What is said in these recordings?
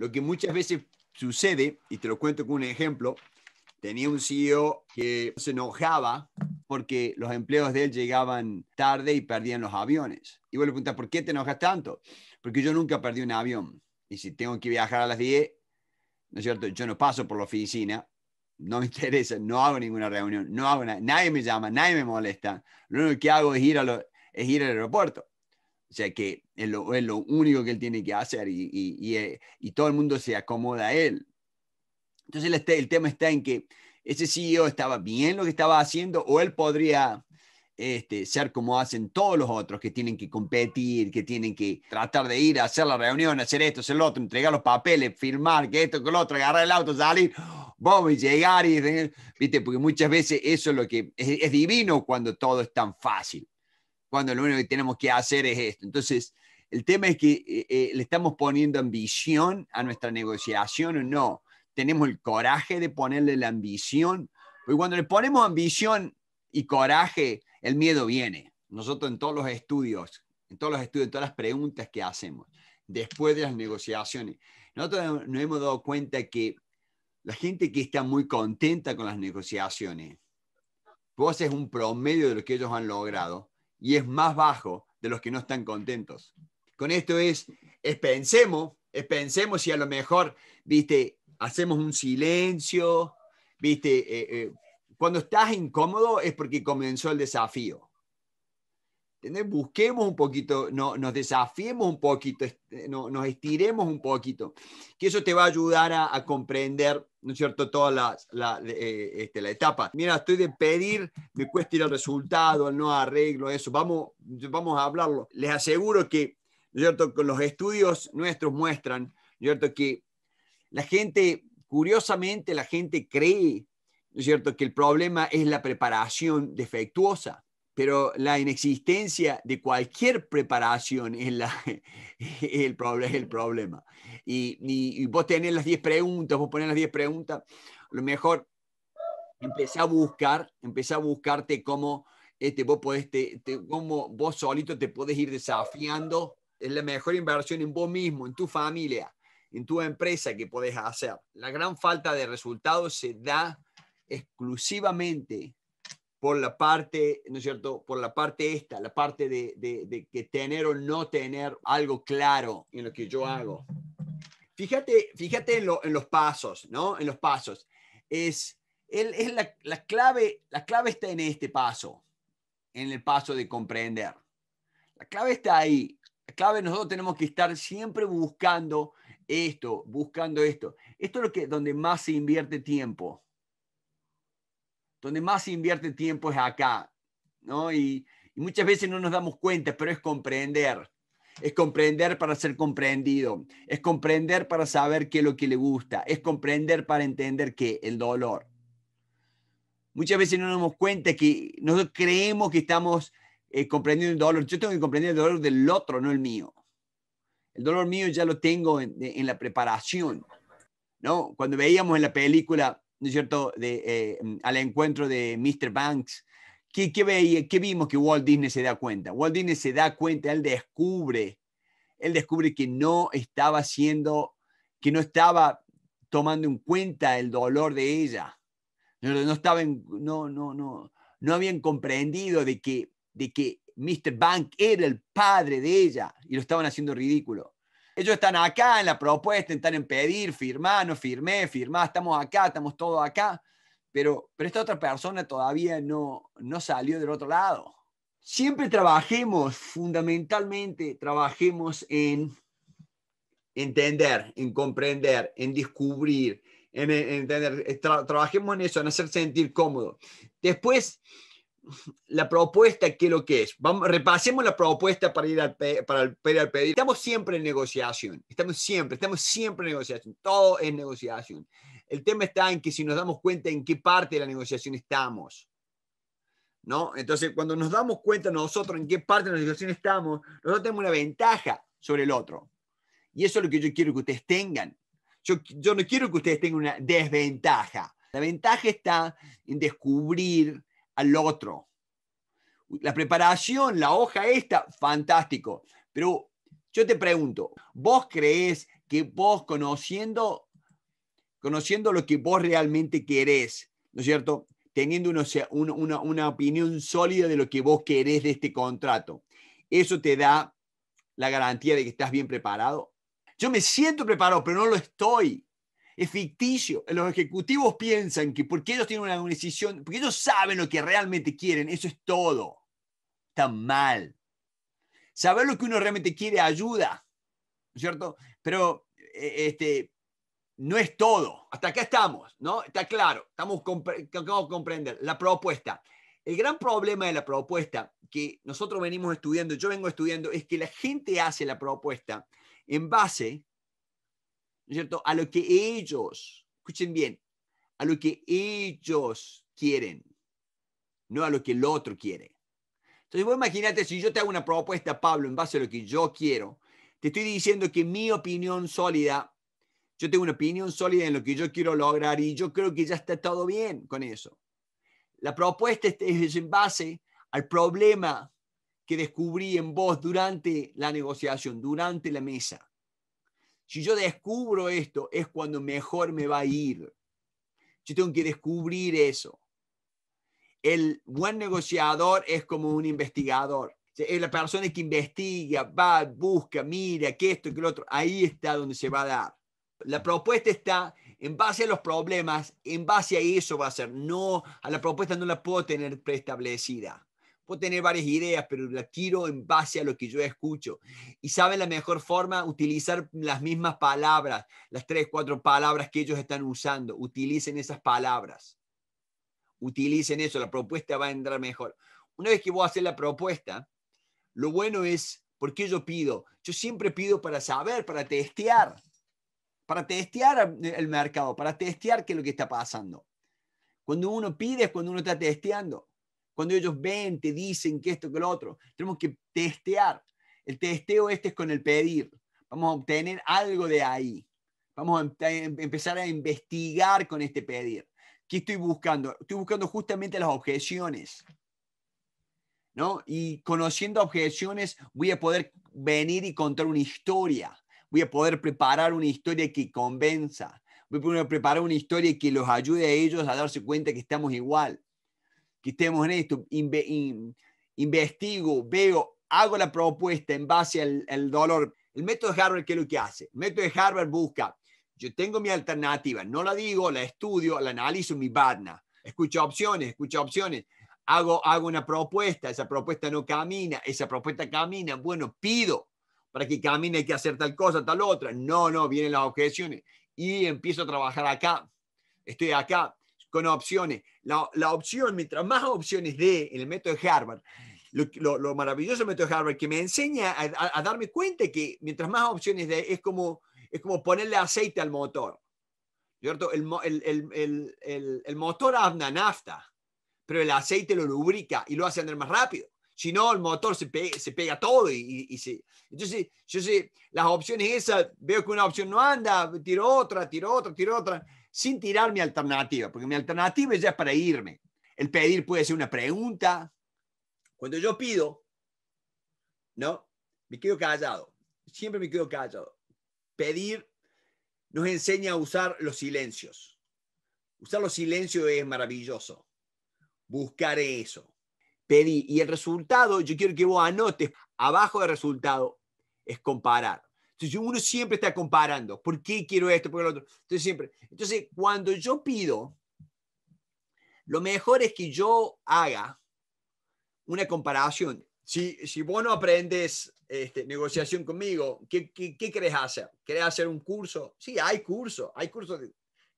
Lo que muchas veces sucede, y te lo cuento con un ejemplo, tenía un CEO que se enojaba porque los empleos de él llegaban tarde y perdían los aviones. Y vos le preguntas, ¿por qué te enojas tanto? Porque yo nunca perdí un avión. Y si tengo que viajar a las 10, ¿no es cierto? Yo no paso por la oficina, no me interesa, no hago ninguna reunión, no hago nada, nadie me llama, nadie me molesta. Lo único que hago es ir, a es ir al aeropuerto. O sea que es lo, único que él tiene que hacer y, todo el mundo se acomoda a él. Entonces el, el, tema está en que ese CEO estaba bien lo que estaba haciendo o él podría este, ser como hacen todos los otros que tienen que competir, que tienen que tratar de ir a hacer la reunión, hacer esto, hacer lo otro, entregar los papeles, firmar, que esto, que lo otro, agarrar el auto, salir, vamos y llegar y, viste, porque muchas veces eso es lo que es divino cuando todo es tan fácil cuando lo único que tenemos que hacer es esto. Entonces, el tema es que eh, eh, le estamos poniendo ambición a nuestra negociación o no. Tenemos el coraje de ponerle la ambición, porque cuando le ponemos ambición y coraje, el miedo viene. Nosotros en todos los estudios, en todos los estudios, en todas las preguntas que hacemos, después de las negociaciones, nosotros nos hemos dado cuenta que la gente que está muy contenta con las negociaciones, vos haces un promedio de lo que ellos han logrado, y es más bajo de los que no están contentos. Con esto es, es pensemos, es pensemos si a lo mejor, viste, hacemos un silencio, viste, eh, eh, cuando estás incómodo es porque comenzó el desafío. Busquemos un poquito, no, nos desafiemos un poquito, eh, no, nos estiremos un poquito, que eso te va a ayudar a, comprender, ¿no es cierto?, toda eh, este, la, etapa. Mira, estoy de pedir, me cuesta ir al resultado, el no arreglo, eso, vamos, vamos a hablarlo. Les aseguro que, ¿no cierto?, con los estudios nuestros muestran, ¿no es cierto?, que la gente, curiosamente, la gente cree, ¿no es cierto?, que el problema es la preparación defectuosa pero la inexistencia de cualquier preparación es, la, el, es el problema. Y, vos tenés las 10 preguntas, vos ponés las 10 preguntas, a lo mejor empecé a buscar, empecé a buscarte cómo, este, vos, podés cómo vos solito te podés ir desafiando. Es la mejor inversión en vos mismo, en tu familia, en tu empresa que podés hacer. La gran falta de resultados se da exclusivamente por la parte, ¿no es cierto? Por la parte esta, la parte de, de, que tener o no tener algo claro en lo que yo hago. Fíjate, fíjate en, lo, en los pasos, ¿no? En los pasos. Es, es la, clave, la clave está en este paso, en el paso de comprender. La clave está ahí. La clave nosotros tenemos que estar siempre buscando esto, buscando esto. Esto es lo que, donde más se invierte tiempo donde más se invierte tiempo es acá, ¿no? Y, muchas veces no nos damos cuenta, pero es comprender. Es comprender para ser comprendido, es comprender para saber qué es lo que le gusta, es comprender para entender que el dolor. Muchas veces no nos damos cuenta que nosotros creemos que estamos eh, comprendiendo el dolor. Yo tengo que comprender el dolor del otro, no el mío. El dolor mío ya lo tengo en, en la preparación. ¿no? Cuando veíamos en la película ¿no es cierto?, de, eh, mm, al encuentro de Mr. Banks. ¿Qué, vimos que Walt Disney se da cuenta? Walt Disney se da cuenta, él descubre, él descubre que no estaba haciendo, que no estaba tomando en cuenta el dolor de ella. No, no, no, no, no habían comprendido de que, de que Mr. Banks era el padre de ella y lo estaban haciendo ridículo. Ellos están acá en la propuesta, están en pedir, firmar, no firmé, firmar, estamos acá, estamos todos acá. Pero, pero esta otra persona todavía no, no salió del otro lado. Siempre trabajemos, fundamentalmente, trabajemos en entender, en comprender, en descubrir, en, entender. trabajemos en eso, en hacer sentir cómodo. Después, la propuesta, ¿qué es lo que es? Vamos, repasemos la propuesta para ir al, para, el, pedido. Estamos siempre en negociación, estamos siempre, estamos siempre en negociación, todo es negociación. El tema está en que si nos damos cuenta en qué parte de la negociación estamos. ¿No? Entonces, cuando nos damos cuenta nosotros en qué parte de la negociación estamos, nosotros tenemos una ventaja sobre el otro. Y eso es lo que yo quiero que ustedes tengan. Yo, yo no quiero que ustedes tengan una desventaja. La ventaja está en descubrir al otro. La preparación, la hoja está fantástico. Pero yo te pregunto, ¿vos crees que vos conociendo, conociendo lo que vos realmente querés, ¿no es cierto? Teniendo una, una, una opinión sólida de lo que vos querés de este contrato, eso te da la garantía de que estás bien preparado. Yo me siento preparado, pero no lo estoy es ficticio. Los ejecutivos piensan que porque ellos tienen una decisión, porque ellos saben lo que realmente quieren, eso es todo. Está mal. Saber lo que uno realmente quiere ayuda, ¿cierto? Pero e, este, no es todo. Hasta acá estamos, ¿no? Está claro, estamos comprender la propuesta. El gran problema de la propuesta que nosotros venimos estudiando, yo vengo estudiando, es que la gente hace la propuesta en base cierto? A lo que ellos, escuchen bien, a lo que ellos quieren, no a lo que el otro quiere. Entonces, vos imagínate, si yo te hago una propuesta, Pablo, en base a lo que yo quiero, te estoy diciendo que mi opinión sólida, yo tengo una opinión sólida en lo que yo quiero lograr y yo creo que ya está todo bien con eso. La propuesta es en base al problema que descubrí en vos durante la negociación, durante la mesa. Si yo descubro esto, es cuando mejor me va a ir. Yo tengo que descubrir eso. El buen negociador es como un investigador. Es la persona que investiga, va, busca, mira, que esto, que lo otro. Ahí está donde se va a dar. La propuesta está en base a los problemas, en base a eso va a ser. No, a la propuesta no la puedo tener preestablecida puedo tener varias ideas, pero las quiero en base a lo que yo escucho. Y saben la mejor forma, utilizar las mismas palabras, las tres, cuatro palabras que ellos están usando. Utilicen esas palabras. Utilicen eso, la propuesta va a entrar mejor. Una vez que voy a hacer la propuesta, lo bueno es, ¿por qué yo pido? Yo siempre pido para saber, para testear, para testear el mercado, para testear qué es lo que está pasando. Cuando uno pide es cuando uno está testeando cuando ellos ven, te dicen que esto, que lo otro. Tenemos que testear. El testeo este es con el pedir. Vamos a obtener algo de ahí. Vamos a em-, empezar a investigar con este pedir. ¿Qué estoy buscando? Estoy buscando justamente las objeciones. ¿no? Y conociendo objeciones voy a poder venir y contar una historia. Voy a poder preparar una historia que convenza. Voy a poder preparar una historia que los ayude a ellos a darse cuenta que estamos igual que estemos en esto, investigo, veo, hago la propuesta en base al, dolor. El método de Harvard, ¿qué es lo que hace? El método de Harvard busca, yo tengo mi alternativa, no la digo, la estudio, la analizo, mi badna escucho opciones, escucho opciones, hago, hago una propuesta, esa propuesta no camina, esa propuesta camina, bueno, pido para que camine hay que hacer tal cosa, tal otra. No, no, vienen las objeciones. Y empiezo a trabajar acá. Estoy acá con opciones. La, opción, mientras más opciones dé en el método de Harvard, lo, lo, maravilloso del método de Harvard, que me enseña a, darme cuenta que mientras más opciones dé, es como, es como ponerle aceite al motor. ¿cierto? El, el, el, el, motor abna nafta, pero el aceite lo lubrica y lo hace andar más rápido. Si no, el motor se, pega, se pega todo y, y, se... Entonces, yo sé, las opciones esas, veo que una opción no anda, tiro otra, tiro otra, tiro otra sin tirar mi alternativa, porque mi alternativa ya es para irme. El pedir puede ser una pregunta. Cuando yo pido, ¿no? Me quedo callado. Siempre me quedo callado. Pedir nos enseña a usar los silencios. Usar los silencios es maravilloso. Buscar eso. Pedí. Y el resultado, yo quiero que vos anotes abajo del resultado, es comparar. Entonces uno siempre está comparando, ¿por qué quiero esto? ¿Por qué otro? Entonces siempre, entonces cuando yo pido, lo mejor es que yo haga una comparación. Si, si vos no aprendes este, negociación conmigo, ¿qué, qué, querés hacer? ¿Querés hacer un curso? Sí, hay curso, hay cursos de,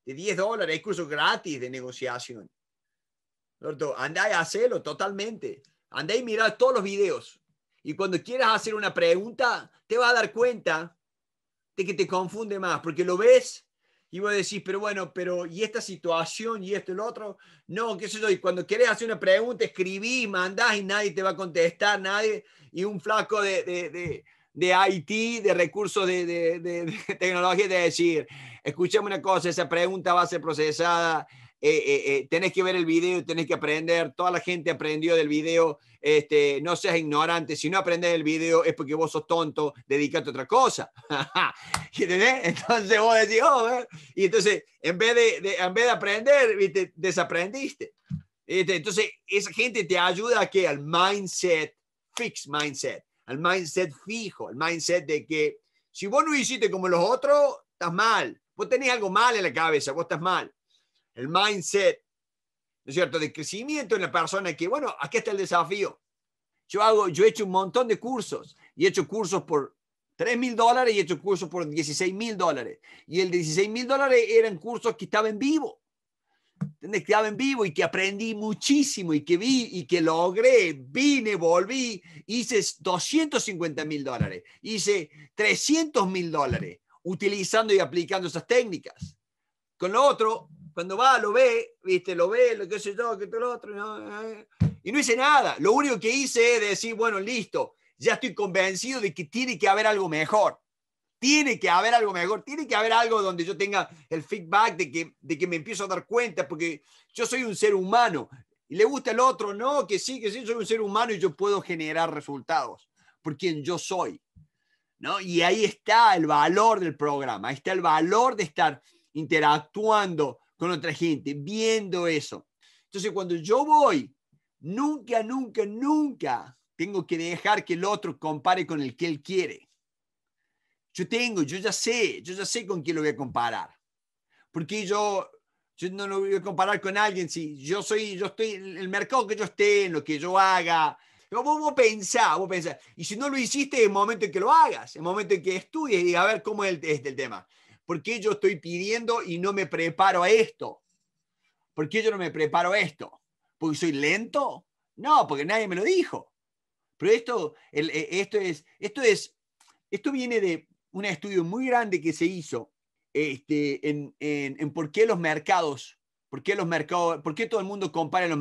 10 dólares, hay cursos gratis de negociación. Andá y hacelo totalmente. Andá y mirá todos los videos. Y cuando quieras hacer una pregunta, te vas a dar cuenta de que te confunde más, porque lo ves y vos decís, pero bueno, pero y esta situación y esto y lo otro, no, qué sé yo, y cuando quieres hacer una pregunta, escribí, mandás y nadie te va a contestar, nadie, y un flaco de, de, de, de IT, de recursos de, de, de, va tecnología, decir, escuchame una cosa, esa pregunta va a ser procesada eh, eh, tenés que ver el video, tenés que aprender, toda la gente aprendió del video, este, no seas ignorante, si no aprendes el video es porque vos sos tonto, dedícate a otra cosa. Entonces vos decís, oh, eh", y entonces en vez de, en vez de aprender, desaprendiste. Este, entonces, esa gente te ayuda a que al mindset, fix mindset, al mindset fijo, al mindset de que si vos no hiciste como los otros, estás mal. Vos tenés algo mal en la cabeza, vos estás mal el mindset, ¿no es cierto?, de crecimiento en la persona que, bueno, aquí está el desafío. Yo hago, yo he hecho un montón de cursos y he hecho cursos por 3 mil dólares y he hecho cursos por 16 mil dólares. Y el 16 mil dólares eran cursos que estaban en vivo. ¿Entendés? Que en vivo y que aprendí muchísimo y que vi y que logré, vine, volví, hice 250 mil dólares, hice 300 mil dólares utilizando y aplicando esas técnicas. Con lo otro, cuando va, lo ve, viste, lo ve, lo que sé yo, que todo lo otro, eh, y no hice nada. Lo único que hice es decir, bueno, listo, ya estoy convencido de que tiene que haber algo mejor. Tiene que haber algo mejor, tiene que haber algo donde yo tenga el feedback de que, de que me empiezo a dar cuenta, porque yo soy un ser humano y le gusta el otro, no, que sí, que sí, soy un ser humano y yo puedo generar resultados por quien yo soy. ¿no? Y ahí está el valor del programa, ahí está el valor de estar interactuando con otra gente, viendo eso. Entonces, cuando yo voy, nunca, nunca, nunca tengo que dejar que el otro compare con el que él quiere. Yo tengo, yo ya sé, yo ya sé con quién lo voy a comparar. Porque yo, yo no lo voy a comparar con alguien si yo soy, yo estoy en el mercado que yo esté, en lo que yo haga. vamos vos, pensar pensás, vos pensás. Y si no lo hiciste, es el momento en que lo hagas, el momento en que estudies y a ver cómo es el, es el tema. ¿Por qué yo estoy pidiendo y no me preparo a esto? ¿Por qué yo no me preparo a esto? ¿Porque soy lento? No, porque nadie me lo dijo. Pero esto, eh, esto, es, esto, es, esto viene de un estudio muy grande que se hizo este, en, por qué los mercados, por qué, los mercados, por todo el mundo compara los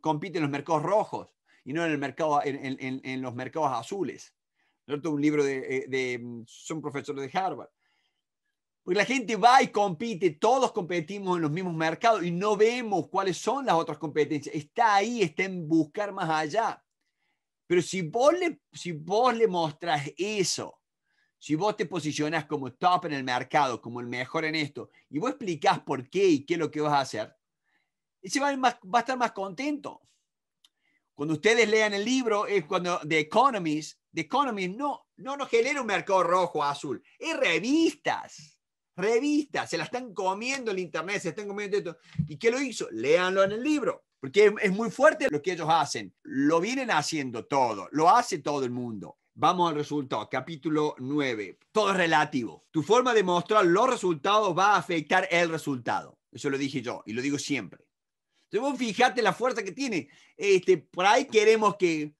compite en los mercados rojos y no en, los mercados azules. Un libro de, eh, de, mm, son profesores de Harvard. Porque la gente va y compite, todos competimos en los mismos mercados y no vemos cuáles son las otras competencias. Está ahí, está en buscar más allá. Pero si vos le, si vos le mostrás eso, si vos te posicionas como top en el mercado, como el mejor en esto, y vos explicás por qué y qué es lo que vas a hacer, ese va a, va a estar más contento. Cuando ustedes lean el libro, es cuando The Economist, The Economist no, no nos genera un mercado rojo o azul, es revistas revistas, se la están comiendo el Internet, se están comiendo esto. ¿Y qué lo hizo? Léanlo en el libro, porque es, muy fuerte lo que ellos hacen. Lo vienen haciendo todo, lo hace todo el mundo. Vamos al resultado, capítulo 9. Todo es relativo. Tu forma de mostrar los resultados va a afectar el resultado. Eso lo dije yo y lo digo siempre. Entonces vos fijate la fuerza que tiene. Este, por ahí queremos que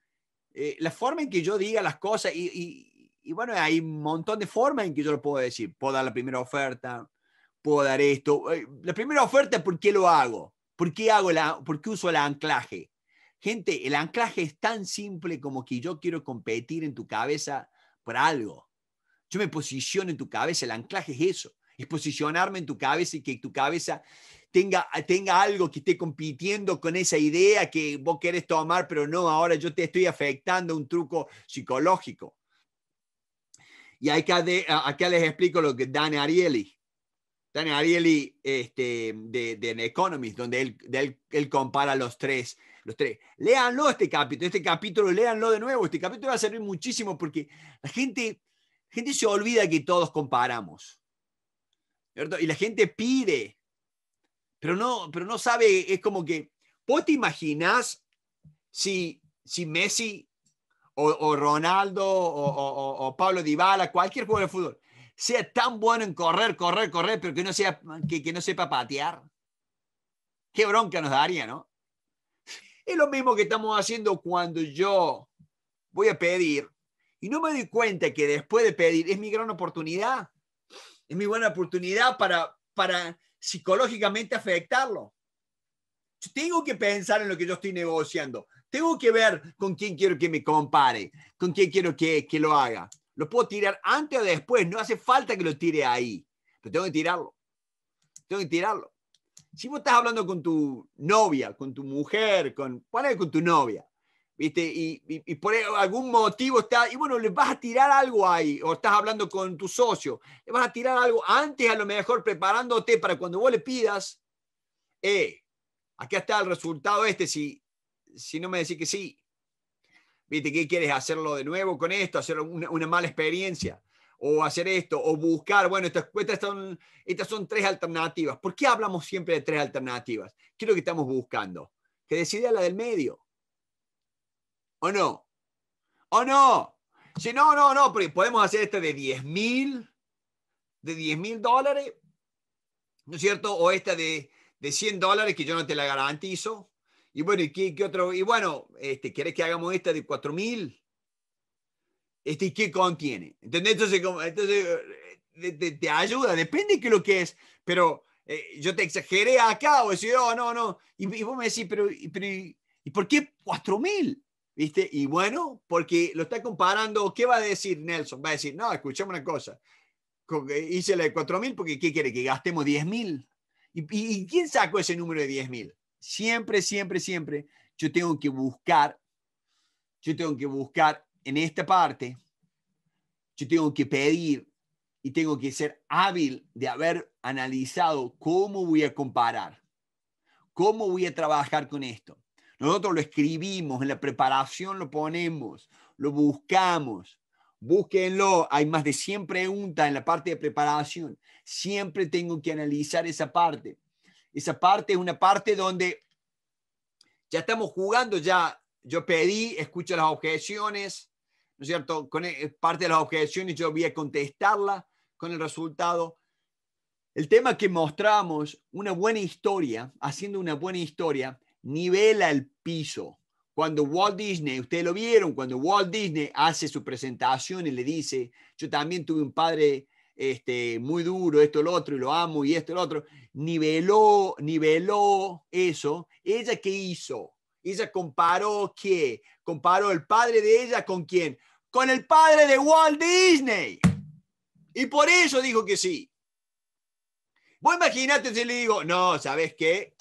eh, la forma en que yo diga las cosas y y bueno, hay un montón de formas en que yo lo puedo decir. Puedo dar la primera oferta, puedo dar esto. Eh, la primera oferta, ¿por qué lo hago? ¿Por qué, hago la, ¿Por qué uso el anclaje? Gente, el anclaje es tan simple como que yo quiero competir en tu cabeza por algo. Yo me posiciono en tu cabeza, el anclaje es eso, es posicionarme en tu cabeza y que tu cabeza tenga, tenga algo que esté compitiendo con esa idea que vos querés tomar, pero no, ahora yo te estoy afectando un truco psicológico. Y acá, de, acá les explico lo que Dan Ariely, Dan Ariely este, de, de The Economist, donde él, él, compara los tres. Los tres. Léanlo este capítulo, este capítulo, léanlo de nuevo. Este capítulo va a servir muchísimo porque la gente, gente se olvida que todos comparamos. Y la gente pide, pero no, pero no sabe, es como que, ¿vos te imaginas si, si Messi o, o Ronaldo o, Pablo Dybala, cualquier jugador de fútbol, sea tan bueno en correr, correr, correr, pero que no, sea, que, que no sepa patear. Qué bronca nos daría, ¿no? Es lo mismo que estamos haciendo cuando yo voy a pedir y no me doy cuenta que después de pedir es mi gran oportunidad. Es mi buena oportunidad para, para psicológicamente afectarlo tengo que pensar en lo que yo estoy negociando. Tengo que ver con quién quiero que me compare, con quién quiero que, lo haga. Lo puedo tirar antes o después, no hace falta que lo tire ahí, pero tengo que tirarlo. Tengo que tirarlo. Si vos estás hablando con tu novia, con tu mujer, con, es con tu novia, ¿viste? Y, y, por algún motivo está, y bueno, le vas a tirar algo ahí, o estás hablando con tu socio, le vas a tirar algo antes a lo mejor preparándote para cuando vos le pidas, eh, Aquí está el resultado este, si, si no me decís que sí. ¿Viste qué quieres? ¿Hacerlo de nuevo con esto? ¿Hacer una, mala experiencia? ¿O hacer esto? ¿O buscar? Bueno, estas, cuentas son, estas son tres alternativas. ¿Por qué hablamos siempre de tres alternativas? ¿Qué es lo que estamos buscando? Que decida la del medio. ¿O no? ¿O no? Si no, no, no, porque podemos hacer esta de 10 mil, de 10 mil dólares, ¿no es cierto? O esta de de 100 dólares que yo no te la garantizo. Y bueno, ¿y qué, otro? Y bueno, este, ¿quieres que hagamos esta de 4000? Este, ¿Y qué contiene? ¿Entendés? Entonces, entonces eh, te, ayuda, depende de lo que es, pero eh, yo te exageré acá o oh, no, no. Y, vos me decís, pero, y, por qué 4000? ¿Viste? Y bueno, porque lo está comparando, ¿qué va a decir Nelson? Va a decir, no, escuchemos una cosa, eh, hice la de 4.000 porque ¿qué quiere? Que gastemos 10.000. ¿Y, quién sacó ese número de 10.000? Siempre, siempre, siempre yo tengo que buscar, yo tengo que buscar en esta parte, yo tengo que pedir y tengo que ser hábil de haber analizado cómo voy a comparar, cómo voy a trabajar con esto. Nosotros lo escribimos, en la preparación lo ponemos, lo buscamos, búsquenlo. Hay más de 100 preguntas en la parte de preparación. Siempre tengo que analizar esa parte. Esa parte es una parte donde ya estamos jugando, ya yo pedí, escucho las objeciones, ¿no es cierto? Con e, parte de las objeciones yo voy a contestarla con el resultado. El tema que mostramos, una buena historia, haciendo una buena historia, nivela el piso. Cuando Walt Disney, ustedes lo vieron, cuando Walt Disney hace su presentación y le dice, yo también tuve un padre este, muy duro, esto, lo otro, y lo amo, y esto, el otro, niveló, niveló eso. ¿Ella qué hizo? Ella comparó qué? Comparó el padre de ella con quién? Con el padre de Walt Disney. Y por eso dijo que sí. Vos imagínate si le digo, no, ¿sabes qué?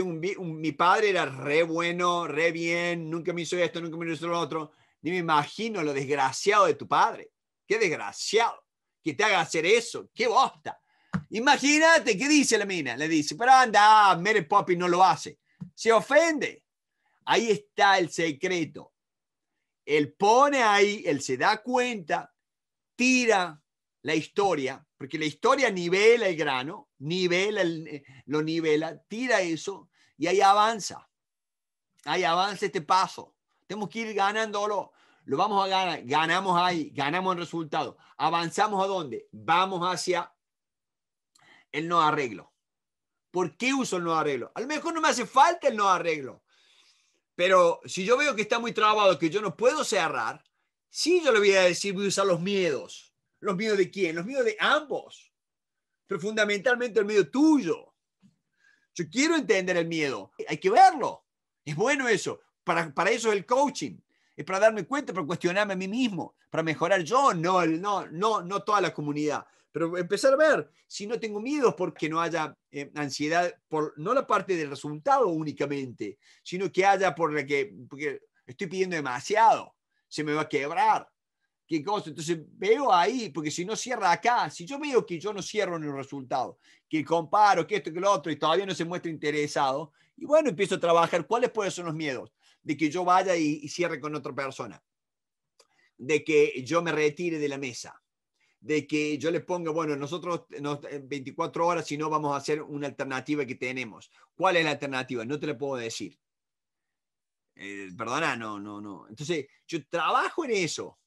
mi padre era re bueno, re bien, nunca me hizo esto, nunca me hizo lo otro. Ni me imagino lo desgraciado de tu padre. Qué desgraciado que te haga hacer eso. Qué bosta. Imagínate, ¿qué dice la mina? Le dice, pero anda, Mere Poppy no lo hace. Se ofende. Ahí está el secreto. Él pone ahí, él se da cuenta, tira la historia porque la historia nivela el grano, nivela eh, lo nivela, tira eso y ahí avanza. Ahí avanza este paso. Tenemos que ir ganándolo. Lo vamos a ganar. Ganamos ahí, ganamos el resultado. ¿Avanzamos a dónde? Vamos hacia el no arreglo. ¿Por qué uso el no arreglo? A lo mejor no me hace falta el no arreglo. Pero si yo veo que está muy trabado, que yo no puedo cerrar, sí yo le voy a decir, voy a usar los miedos ¿Los miedos de quién? Los miedos de ambos, pero fundamentalmente el miedo tuyo. Yo quiero entender el miedo, hay que verlo. Es bueno eso. Para, para eso es el coaching. Es para darme cuenta, para cuestionarme a mí mismo, para mejorar yo, no, no, no, no toda la comunidad. Pero empezar a ver si no tengo miedos porque no haya eh, ansiedad, por, no la parte del resultado únicamente, sino que haya por la que estoy pidiendo demasiado, se me va a quebrar, que cosa. Entonces veo ahí, porque si no cierra acá, si yo veo que yo no cierro en el resultado, que comparo, que esto, que lo otro, y todavía no se muestra interesado, y bueno, empiezo a trabajar cuáles pueden ser los miedos de que yo vaya y, cierre con otra persona, de que yo me retire de la mesa, de que yo le ponga, bueno, nosotros nos, 24 eh, horas, si no, vamos a hacer una alternativa que tenemos. ¿Cuál es la alternativa? No te la puedo decir. Eh, perdona, no, no, no. Entonces, yo trabajo en eso.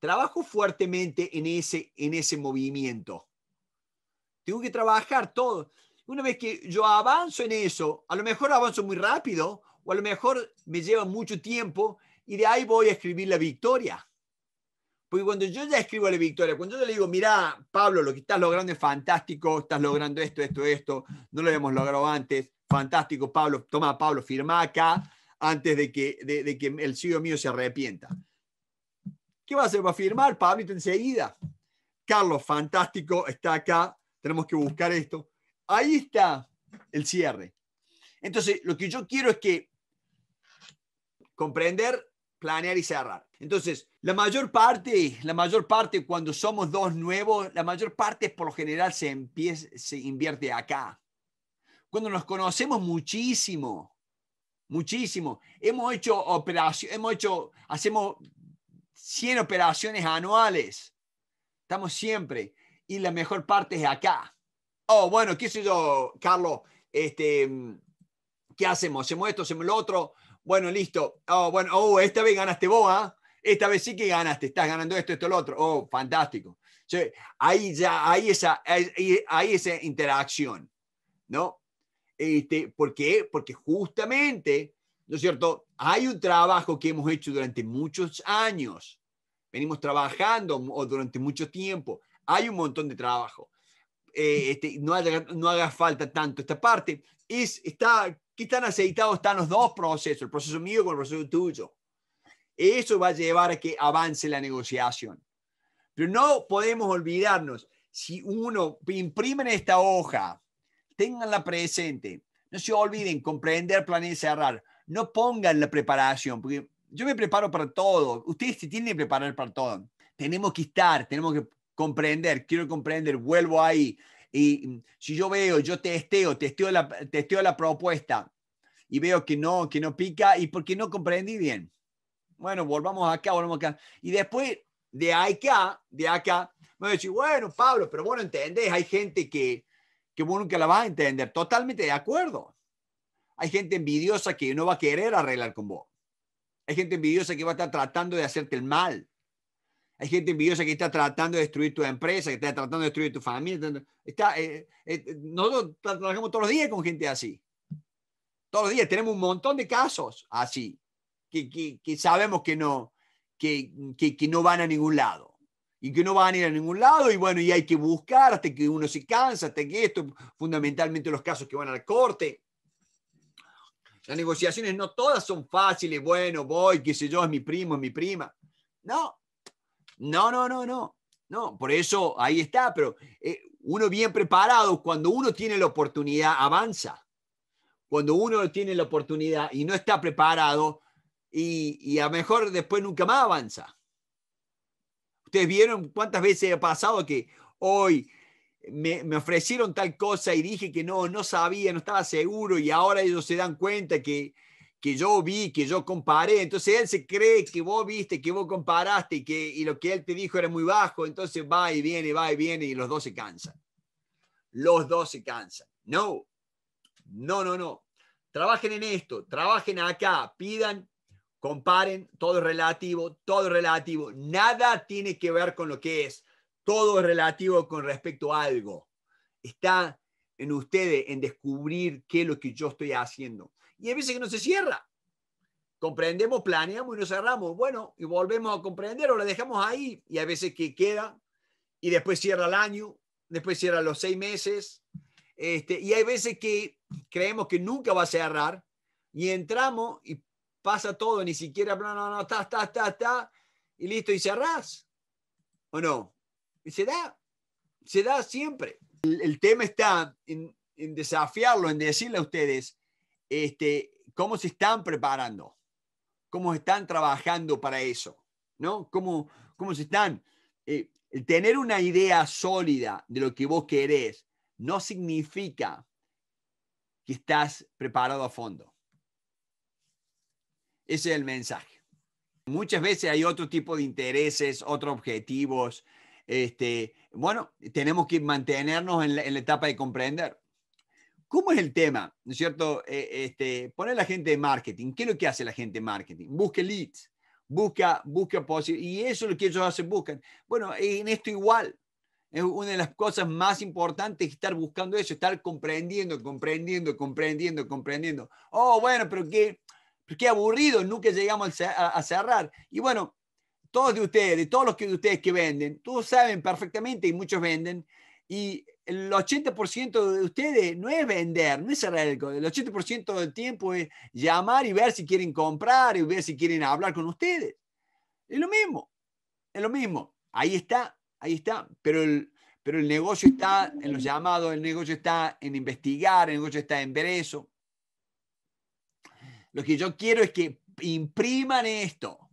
Trabajo fuertemente en ese, en ese movimiento. Tengo que trabajar todo. Una vez que yo avanzo en eso, a lo mejor avanzo muy rápido o a lo mejor me lleva mucho tiempo y de ahí voy a escribir la victoria. Porque cuando yo ya escribo la victoria, cuando yo le digo, mira, Pablo, lo que estás logrando es fantástico, estás logrando esto, esto, esto, no lo habíamos logrado antes, fantástico, Pablo, toma, Pablo, firma acá antes de que, de, que el CEO mío se arrepienta. ¿Qué va a hacer? Va a firmar Pablito enseguida. Carlos, fantástico, está acá. Tenemos que buscar esto. Ahí está el cierre. Entonces, lo que yo quiero es que comprender, planear y cerrar. Entonces, la mayor parte, la mayor parte cuando somos dos nuevos, la mayor parte por lo general se, se invierte acá. Cuando nos conocemos muchísimo, muchísimo, hemos hecho operación, hemos hecho, hacemos 100 operaciones anuales. Estamos siempre. Y la mejor parte es acá. Oh, bueno, qué sé yo, Carlos, este, mm, ¿qué hacemos? ¿Hacemos esto? ¿Hacemos lo otro? Bueno, listo. Oh, bueno, oh, esta vez ganaste vos, ¿ah? Esta vez sí que ganaste, estás ganando esto, esto, lo otro. Oh, fantástico. ahí ya hay esa, interacción, ¿no? Este, ¿Por qué? Porque justamente, ¿no es cierto? Hay un trabajo que hemos hecho durante muchos años. Venimos trabajando durante mucho tiempo. Hay un montón de trabajo. Eh, este, no, haga, falta tanto esta parte. Es, está, ¿Qué tan aceitados están los dos procesos? El proceso mío con el proceso tuyo. Eso va a llevar a que avance la negociación. Pero no podemos olvidarnos, si uno en esta hoja, tenganla presente, no se olviden comprender, planear y cerrar no pongan la preparación, porque yo me preparo para todo, ustedes se tienen que preparar para todo. Tenemos que estar, tenemos que comprender, quiero comprender, vuelvo ahí. Y mm, si yo veo, yo testeo, testeo la, testeo la propuesta y veo que no, que no pica y porque no comprendí bien. Bueno, volvamos acá, volvamos acá. Y después de acá, de acá, me voy a decir, bueno, Pablo, pero bueno, entendés, hay gente que, que vos nunca la vas a entender. Totalmente de acuerdo. Hay gente envidiosa que no va a querer arreglar con vos. Hay gente envidiosa que va a estar tratando de hacerte el mal. Hay gente envidiosa que está tratando de destruir tu empresa, que está tratando de destruir tu familia. Está, eh, eh, eh, nosotros trabajamos todos los días con gente así. Todos los días tenemos un montón de casos así, que, sabemos que no, que, que, no van a ningún lado. Y que no van a ir a ningún lado, y bueno, y hay que buscar hasta que uno se cansa, hasta que esto, fundamentalmente los casos que van al corte. Las negociaciones no todas son fáciles, bueno, voy, qué sé yo, es mi primo, es mi prima. No, no, no, no, no. No, por eso ahí está, pero eh, uno bien preparado, cuando uno tiene la oportunidad, avanza. Cuando uno tiene la oportunidad y no está preparado, y, y a lo mejor después nunca más avanza. Ustedes vieron cuántas veces ha pasado que hoy me, ofrecieron tal cosa y dije que no, no sabía, no estaba seguro y ahora ellos se dan cuenta que, que yo vi, que yo comparé. Entonces él se cree que vos viste, que vos comparaste y que y lo que él te dijo era muy bajo. Entonces va y viene, va y viene y los dos se cansan. Los dos se cansan. No, no, no, no. Trabajen en esto, trabajen acá, pidan, comparen, todo relativo, todo relativo. Nada tiene que ver con lo que es. Todo relativo con respecto a algo. Está en ustedes en descubrir qué es lo que yo estoy haciendo. Y hay veces que no se cierra. Comprendemos, planeamos y nos cerramos. Bueno, y volvemos a comprender o la dejamos ahí. Y hay veces que queda y después cierra el año, después cierra los seis meses. Este, y hay veces que creemos que nunca va a cerrar y entramos y pasa todo, ni siquiera, no, no, no, está, está, está, está, y listo, y cerrás. ¿O no? se da, se da siempre. El, tema está en, desafiarlo, en decirle a ustedes este, cómo se están preparando, cómo están trabajando para eso, ¿no? Cómo, se están. Eh, el tener una idea sólida de lo que vos querés no significa que estás preparado a fondo. Ese es el mensaje. Muchas veces hay otro tipo de intereses, otros objetivos, este, bueno, tenemos que mantenernos en la, etapa de comprender. ¿Cómo es el tema? ¿No es cierto? Eh, este, poner la gente de marketing. ¿Qué es lo que hace la gente de marketing? Busca leads, busca, busca posibles. Y eso es lo que ellos hacen, buscan. Bueno, en esto igual. Es una de las cosas más importantes estar buscando eso, estar comprendiendo, comprendiendo, comprendiendo, comprendiendo. Oh, bueno, pero qué, pero qué aburrido, nunca llegamos a cerrar. Y bueno, todos de ustedes, todos los que, de ustedes que venden, todos saben perfectamente y muchos venden, y el 80% de ustedes no es vender, no es cerrar el El 80% del tiempo es llamar y ver si quieren comprar y ver si quieren hablar con ustedes. Es lo mismo, es lo mismo. Ahí está, ahí está. Pero el, pero el negocio está en los llamados, el negocio está en investigar, el negocio está en ver eso. Lo que yo quiero es que impriman esto,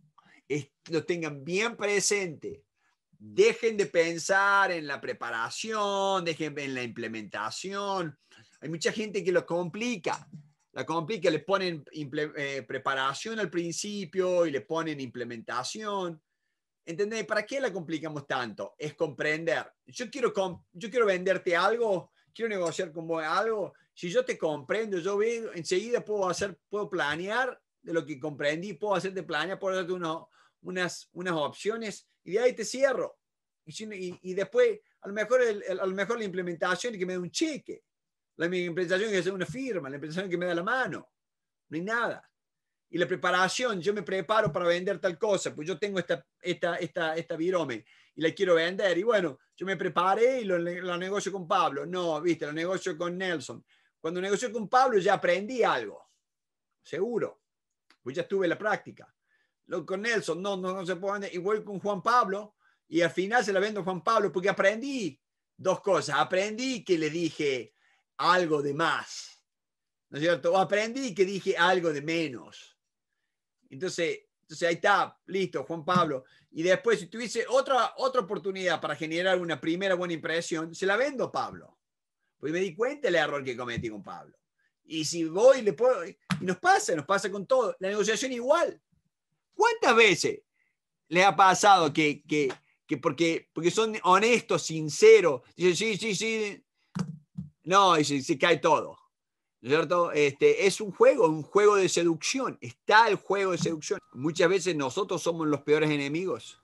es, lo tengan bien presente. Dejen de pensar en la preparación, dejen en la implementación. Hay mucha gente que lo complica. La complica, le ponen eh, preparación al principio y le ponen implementación. ¿Entendés? ¿Para qué la complicamos tanto? Es comprender. Yo quiero, yo quiero venderte algo, quiero negociar con vos algo. Si yo te comprendo, yo veo, enseguida puedo, hacer, puedo planear de lo que comprendí, puedo hacerte planear, puedo hacerte uno unas, unas opciones y de ahí te cierro. Y, y después, a lo, mejor el, a lo mejor la implementación es que me dé un cheque, la implementación es que una firma, la implementación es que me da la mano, no hay nada. Y la preparación, yo me preparo para vender tal cosa, pues yo tengo esta, esta, esta, esta virome y la quiero vender. Y bueno, yo me preparé y lo, lo negocio con Pablo. No, viste, lo negocio con Nelson. Cuando negocio con Pablo ya aprendí algo, seguro, pues ya tuve la práctica con Nelson, no, no, no se puede, y voy con Juan Pablo y al final se la vendo a Juan Pablo porque aprendí dos cosas. Aprendí que le dije algo de más, ¿no es cierto? O aprendí que dije algo de menos. Entonces, entonces ahí está, listo, Juan Pablo. Y después, si tuviese otra, otra oportunidad para generar una primera buena impresión, se la vendo a Pablo. Porque me di cuenta del error que cometí con Pablo. Y si voy, le puedo... Y nos pasa, nos pasa con todo. La negociación igual. ¿Cuántas veces les ha pasado que, que, que porque, porque son honestos, sinceros, dicen, sí, sí, sí, no, y se, cae todo? ¿cierto? Este, es un juego, un juego de seducción. Está el juego de seducción. Muchas veces nosotros somos los peores enemigos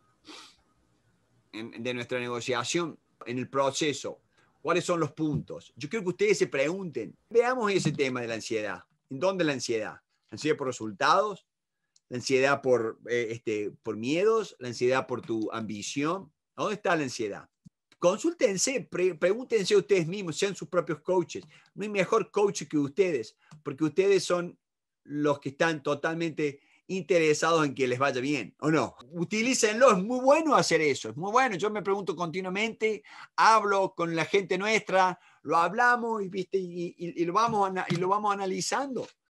de nuestra negociación, en el proceso. ¿Cuáles son los puntos? Yo quiero que ustedes se pregunten. Veamos ese tema de la ansiedad. ¿En dónde la ansiedad? ¿Ansiedad por resultados? la ansiedad por, eh, este, por miedos, la ansiedad por tu ambición. ¿Dónde está la ansiedad? Consúltense, pregúntense ustedes mismos, sean sus propios coaches. No hay mejor coach que ustedes, porque ustedes son los que están totalmente interesados en que les vaya bien, ¿o no? Utilícenlo, es muy bueno hacer eso, es muy bueno. Yo me pregunto continuamente, hablo con la gente nuestra, lo hablamos ¿viste? y, lo, vamos, y lo vamos analizando.